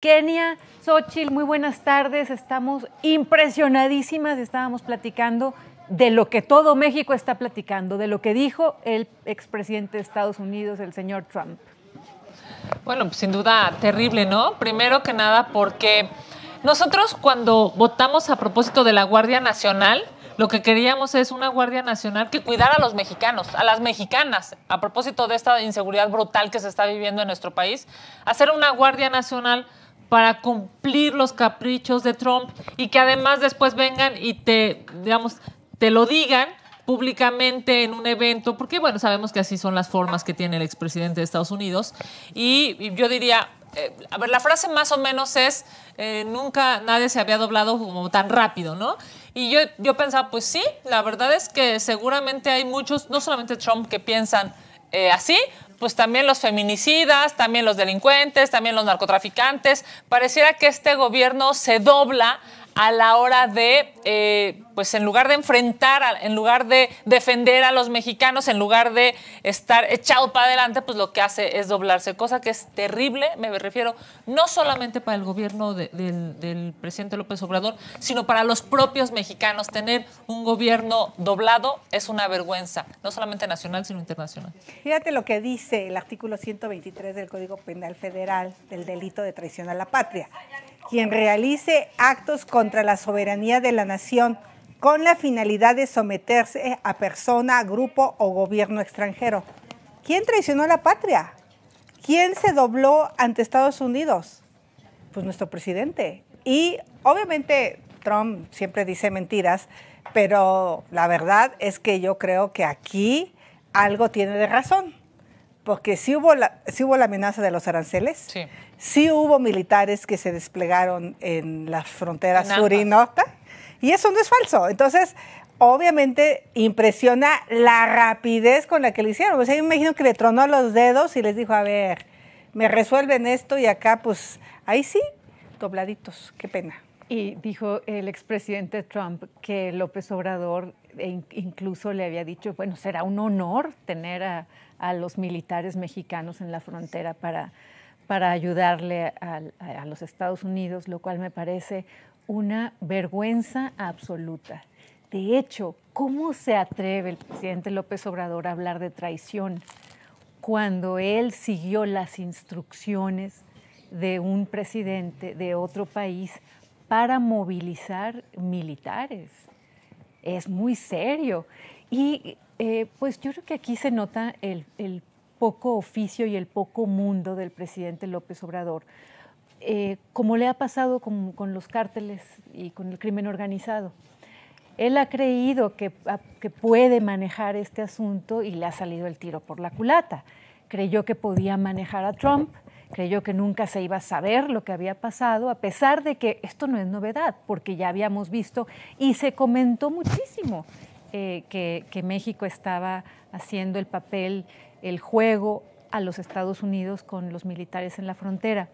Kenia, Xochitl, muy buenas tardes. Estamos impresionadísimas. Estábamos platicando de lo que todo México está platicando, de lo que dijo el expresidente de Estados Unidos, el señor Trump. Bueno, pues, sin duda terrible, ¿no? Primero que nada porque nosotros cuando votamos a propósito de la Guardia Nacional, lo que queríamos es una Guardia Nacional que cuidara a los mexicanos, a las mexicanas, a propósito de esta inseguridad brutal que se está viviendo en nuestro país, hacer una Guardia Nacional para cumplir los caprichos de Trump y que además después vengan y te, digamos, te lo digan públicamente en un evento, porque bueno, sabemos que así son las formas que tiene el expresidente de Estados Unidos. Y, yo diría, eh, a ver, la frase más o menos es, eh, nunca nadie se había doblado como tan rápido, ¿no? Y yo, yo pensaba, pues sí, la verdad es que seguramente hay muchos, no solamente Trump, que piensan eh, así, pues también los feminicidas, también los delincuentes, también los narcotraficantes. Pareciera que este gobierno se dobla a la hora de, eh, pues en lugar de enfrentar, en lugar de defender a los mexicanos, en lugar de estar echado para adelante, pues lo que hace es doblarse, cosa que es terrible, me refiero, no solamente para el gobierno del, del presidente López Obrador, sino para los propios mexicanos. Tener un gobierno doblado es una vergüenza, no solamente nacional, sino internacional. Fíjate lo que dice el artículo 123 del Código Penal Federal del delito de traición a la patria quien realice actos contra la soberanía de la nación con la finalidad de someterse a persona, grupo o gobierno extranjero. ¿Quién traicionó a la patria? ¿Quién se dobló ante Estados Unidos? Pues nuestro presidente. Y obviamente Trump siempre dice mentiras, pero la verdad es que yo creo que aquí algo tiene de razón, porque sí hubo la, sí hubo la amenaza de los aranceles. Sí sí hubo militares que se desplegaron en la frontera sur y norte, y eso no es falso. Entonces, obviamente impresiona la rapidez con la que lo hicieron. O sea, me imagino que le tronó los dedos y les dijo, a ver, me resuelven esto y acá, pues, ahí sí, dobladitos, qué pena. Y dijo el expresidente Trump que López Obrador e incluso le había dicho, bueno, será un honor tener a los militares mexicanos en la frontera para para ayudarle a, los Estados Unidos, lo cual me parece una vergüenza absoluta. De hecho, ¿cómo se atreve el presidente López Obrador a hablar de traición cuando él siguió las instrucciones de un presidente de otro país para movilizar militares? Es muy serio. Y eh, pues yo creo que aquí se nota el, el poco oficio y el poco mundo del presidente López Obrador. Eh, como le ha pasado con, los cárteles y con el crimen organizado. Él ha creído que, que puede manejar este asunto y le ha salido el tiro por la culata. Creyó que podía manejar a Trump, creyó que nunca se iba a saber lo que había pasado, a pesar de que esto no es novedad, porque ya habíamos visto y se comentó muchísimo eh, que, que, México estaba haciendo el papel, el juego a los Estados Unidos con los militares en la frontera.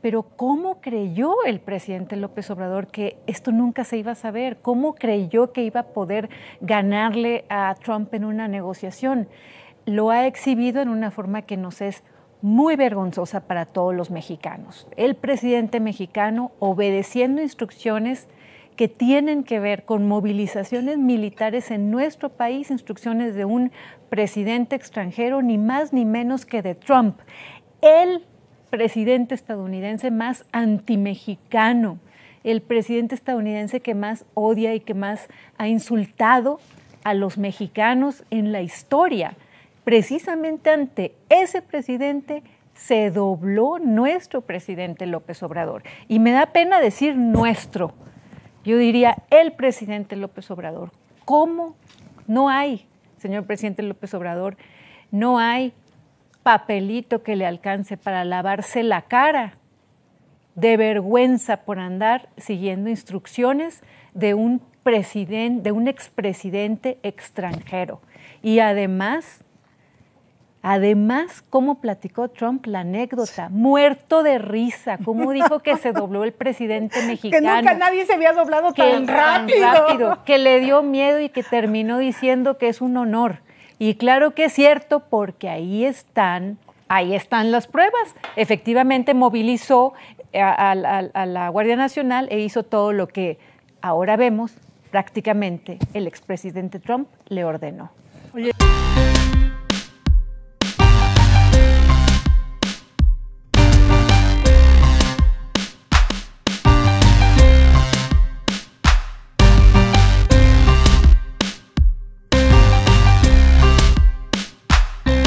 Pero ¿cómo creyó el presidente López Obrador que esto nunca se iba a saber? ¿Cómo creyó que iba a poder ganarle a Trump en una negociación? Lo ha exhibido en una forma que nos es muy vergonzosa para todos los mexicanos. El presidente mexicano obedeciendo instrucciones que tienen que ver con movilizaciones militares en nuestro país, instrucciones de un presidente extranjero, ni más ni menos que de Trump, el presidente estadounidense más antimexicano, el presidente estadounidense que más odia y que más ha insultado a los mexicanos en la historia. Precisamente ante ese presidente se dobló nuestro presidente López Obrador. Y me da pena decir nuestro, yo diría el presidente López Obrador. ¿Cómo no hay, señor presidente López Obrador, no hay papelito que le alcance para lavarse la cara de vergüenza por andar siguiendo instrucciones de un presidente, de un expresidente extranjero? Y además Además, cómo platicó Trump la anécdota, muerto de risa, cómo dijo que se dobló el presidente mexicano. Que nunca nadie se había doblado tan, rápido. Que le dio miedo y que terminó diciendo que es un honor. Y claro que es cierto, porque ahí están, ahí están las pruebas. Efectivamente movilizó eh, a, la Guardia Nacional e hizo todo lo que ahora vemos prácticamente el expresidente Trump le ordenó.